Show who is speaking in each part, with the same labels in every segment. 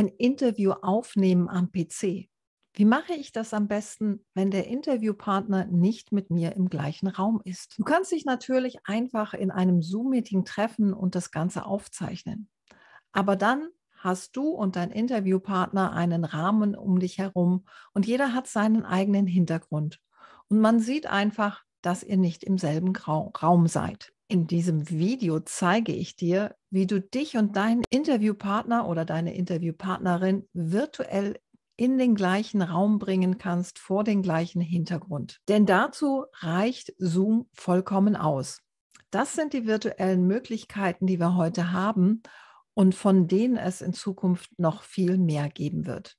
Speaker 1: ein Interview aufnehmen am PC. Wie mache ich das am besten, wenn der Interviewpartner nicht mit mir im gleichen Raum ist? Du kannst dich natürlich einfach in einem Zoom-Meeting treffen und das Ganze aufzeichnen. Aber dann hast du und dein Interviewpartner einen Rahmen um dich herum und jeder hat seinen eigenen Hintergrund. Und man sieht einfach, dass ihr nicht im selben Raum seid. In diesem Video zeige ich dir, wie du dich und deinen Interviewpartner oder deine Interviewpartnerin virtuell in den gleichen Raum bringen kannst, vor den gleichen Hintergrund. Denn dazu reicht Zoom vollkommen aus. Das sind die virtuellen Möglichkeiten, die wir heute haben und von denen es in Zukunft noch viel mehr geben wird.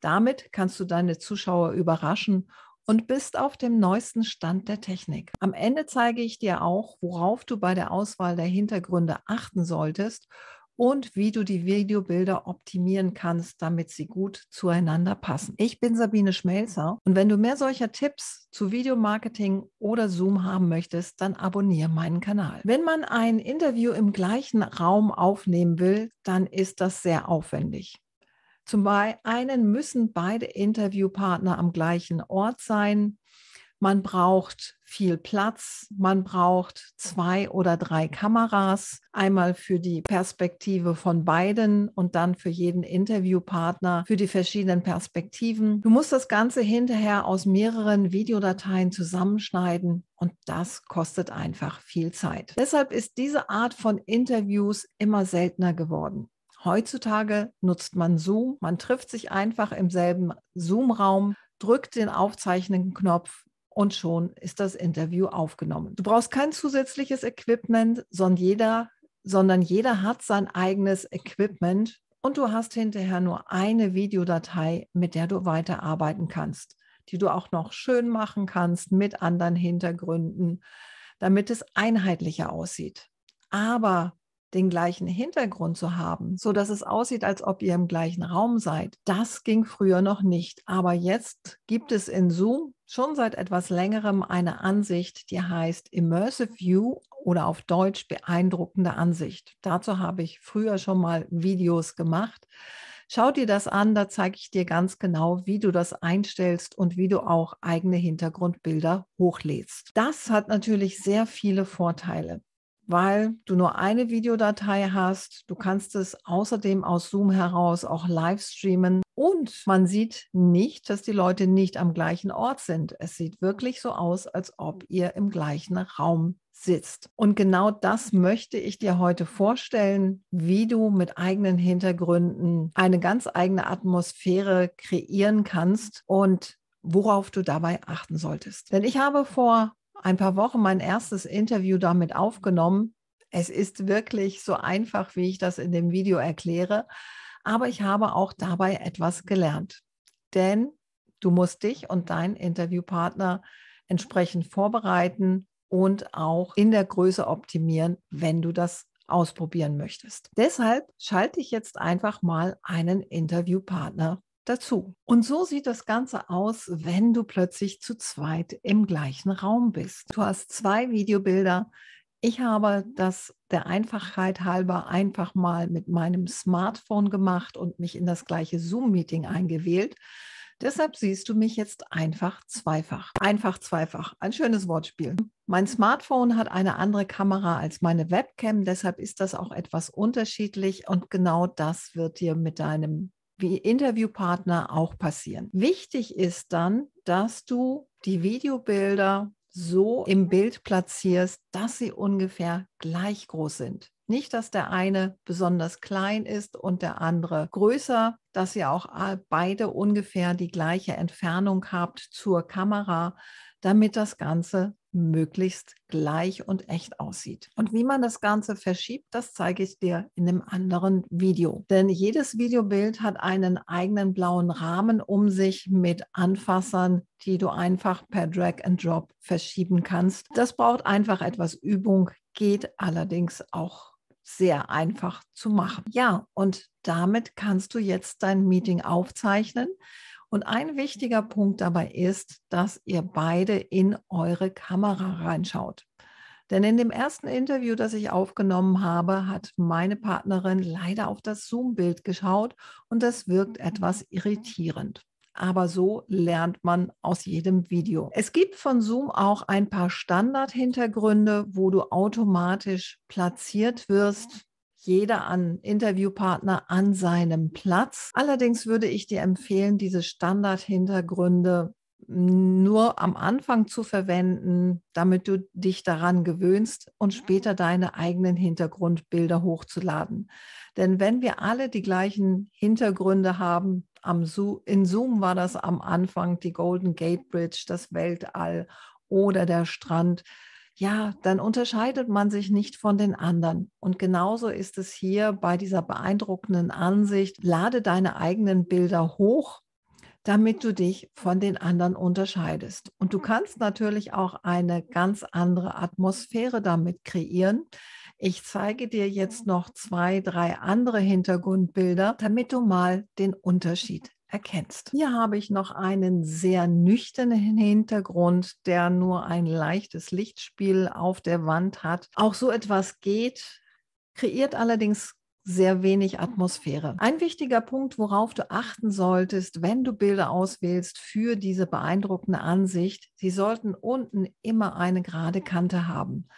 Speaker 1: Damit kannst du deine Zuschauer überraschen und bist auf dem neuesten Stand der Technik. Am Ende zeige ich dir auch, worauf du bei der Auswahl der Hintergründe achten solltest und wie du die Videobilder optimieren kannst, damit sie gut zueinander passen. Ich bin Sabine Schmelzer und wenn du mehr solcher Tipps zu Videomarketing oder Zoom haben möchtest, dann abonniere meinen Kanal. Wenn man ein Interview im gleichen Raum aufnehmen will, dann ist das sehr aufwendig. Zum einen müssen beide Interviewpartner am gleichen Ort sein. Man braucht viel Platz. Man braucht zwei oder drei Kameras, einmal für die Perspektive von beiden und dann für jeden Interviewpartner, für die verschiedenen Perspektiven. Du musst das Ganze hinterher aus mehreren Videodateien zusammenschneiden und das kostet einfach viel Zeit. Deshalb ist diese Art von Interviews immer seltener geworden. Heutzutage nutzt man Zoom, man trifft sich einfach im selben Zoom-Raum, drückt den aufzeichnenden Knopf und schon ist das Interview aufgenommen. Du brauchst kein zusätzliches Equipment, sondern jeder, sondern jeder hat sein eigenes Equipment und du hast hinterher nur eine Videodatei, mit der du weiterarbeiten kannst, die du auch noch schön machen kannst mit anderen Hintergründen, damit es einheitlicher aussieht. Aber den gleichen Hintergrund zu haben, so dass es aussieht, als ob ihr im gleichen Raum seid. Das ging früher noch nicht, aber jetzt gibt es in Zoom schon seit etwas längerem eine Ansicht, die heißt Immersive View oder auf Deutsch beeindruckende Ansicht. Dazu habe ich früher schon mal Videos gemacht. Schau dir das an, da zeige ich dir ganz genau, wie du das einstellst und wie du auch eigene Hintergrundbilder hochlädst. Das hat natürlich sehr viele Vorteile weil du nur eine Videodatei hast. Du kannst es außerdem aus Zoom heraus auch live streamen und man sieht nicht, dass die Leute nicht am gleichen Ort sind. Es sieht wirklich so aus, als ob ihr im gleichen Raum sitzt. Und genau das möchte ich dir heute vorstellen, wie du mit eigenen Hintergründen eine ganz eigene Atmosphäre kreieren kannst und worauf du dabei achten solltest. Denn ich habe vor ein paar Wochen mein erstes Interview damit aufgenommen. Es ist wirklich so einfach, wie ich das in dem Video erkläre. Aber ich habe auch dabei etwas gelernt. Denn du musst dich und deinen Interviewpartner entsprechend vorbereiten und auch in der Größe optimieren, wenn du das ausprobieren möchtest. Deshalb schalte ich jetzt einfach mal einen Interviewpartner dazu. Und so sieht das Ganze aus, wenn du plötzlich zu zweit im gleichen Raum bist. Du hast zwei Videobilder. Ich habe das der Einfachheit halber einfach mal mit meinem Smartphone gemacht und mich in das gleiche Zoom-Meeting eingewählt. Deshalb siehst du mich jetzt einfach zweifach. Einfach zweifach. Ein schönes Wortspiel. Mein Smartphone hat eine andere Kamera als meine Webcam, deshalb ist das auch etwas unterschiedlich und genau das wird dir mit deinem wie Interviewpartner auch passieren. Wichtig ist dann, dass du die Videobilder so im Bild platzierst, dass sie ungefähr gleich groß sind. Nicht, dass der eine besonders klein ist und der andere größer, dass ihr auch beide ungefähr die gleiche Entfernung habt zur Kamera, damit das Ganze möglichst gleich und echt aussieht. Und wie man das Ganze verschiebt, das zeige ich dir in einem anderen Video. Denn jedes Videobild hat einen eigenen blauen Rahmen um sich mit Anfassern, die du einfach per Drag and Drop verschieben kannst. Das braucht einfach etwas Übung, geht allerdings auch sehr einfach zu machen. Ja, und damit kannst du jetzt dein Meeting aufzeichnen und ein wichtiger Punkt dabei ist, dass ihr beide in eure Kamera reinschaut. Denn in dem ersten Interview, das ich aufgenommen habe, hat meine Partnerin leider auf das Zoom-Bild geschaut und das wirkt etwas irritierend. Aber so lernt man aus jedem Video. Es gibt von Zoom auch ein paar Standard-Hintergründe, wo du automatisch platziert wirst jeder an Interviewpartner an seinem Platz. Allerdings würde ich dir empfehlen, diese Standardhintergründe nur am Anfang zu verwenden, damit du dich daran gewöhnst und später deine eigenen Hintergrundbilder hochzuladen. Denn wenn wir alle die gleichen Hintergründe haben, am Zoom, in Zoom war das am Anfang die Golden Gate Bridge, das Weltall oder der Strand, ja, dann unterscheidet man sich nicht von den anderen. Und genauso ist es hier bei dieser beeindruckenden Ansicht, lade deine eigenen Bilder hoch damit du dich von den anderen unterscheidest. Und du kannst natürlich auch eine ganz andere Atmosphäre damit kreieren. Ich zeige dir jetzt noch zwei, drei andere Hintergrundbilder, damit du mal den Unterschied erkennst. Hier habe ich noch einen sehr nüchternen Hintergrund, der nur ein leichtes Lichtspiel auf der Wand hat. Auch so etwas geht, kreiert allerdings sehr wenig Atmosphäre. Ein wichtiger Punkt, worauf du achten solltest, wenn du Bilder auswählst für diese beeindruckende Ansicht, sie sollten unten immer eine gerade Kante haben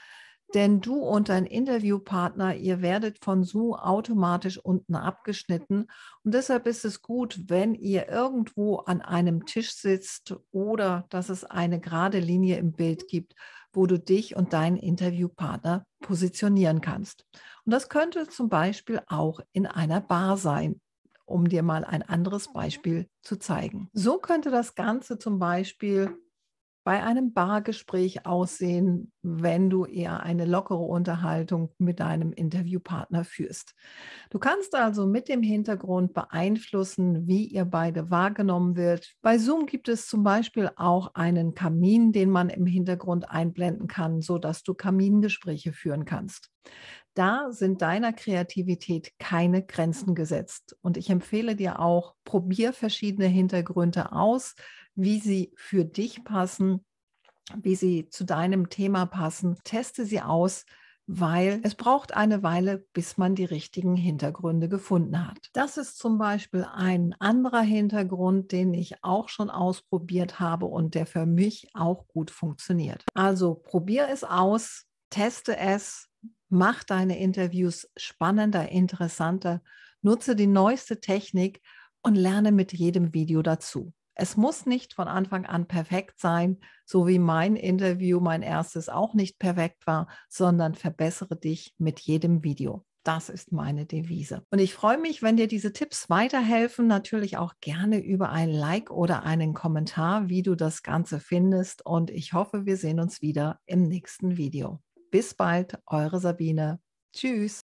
Speaker 1: denn du und dein Interviewpartner, ihr werdet von Zoom automatisch unten abgeschnitten. Und deshalb ist es gut, wenn ihr irgendwo an einem Tisch sitzt oder dass es eine gerade Linie im Bild gibt, wo du dich und deinen Interviewpartner positionieren kannst. Und das könnte zum Beispiel auch in einer Bar sein um dir mal ein anderes mhm. Beispiel zu zeigen. So könnte das Ganze zum Beispiel bei einem Bargespräch aussehen, wenn du eher eine lockere Unterhaltung mit deinem Interviewpartner führst. Du kannst also mit dem Hintergrund beeinflussen, wie ihr beide wahrgenommen wird. Bei Zoom gibt es zum Beispiel auch einen Kamin, den man im Hintergrund einblenden kann, sodass du Kamingespräche führen kannst. Da sind deiner Kreativität keine Grenzen gesetzt. Und ich empfehle dir auch, probier verschiedene Hintergründe aus, wie sie für dich passen, wie sie zu deinem Thema passen. Teste sie aus, weil es braucht eine Weile, bis man die richtigen Hintergründe gefunden hat. Das ist zum Beispiel ein anderer Hintergrund, den ich auch schon ausprobiert habe und der für mich auch gut funktioniert. Also probier es aus, teste es, mach deine Interviews spannender, interessanter, nutze die neueste Technik und lerne mit jedem Video dazu es muss nicht von Anfang an perfekt sein, so wie mein Interview, mein erstes auch nicht perfekt war, sondern verbessere dich mit jedem Video. Das ist meine Devise. Und ich freue mich, wenn dir diese Tipps weiterhelfen. Natürlich auch gerne über ein Like oder einen Kommentar, wie du das Ganze findest. Und ich hoffe, wir sehen uns wieder im nächsten Video. Bis bald, eure Sabine. Tschüss.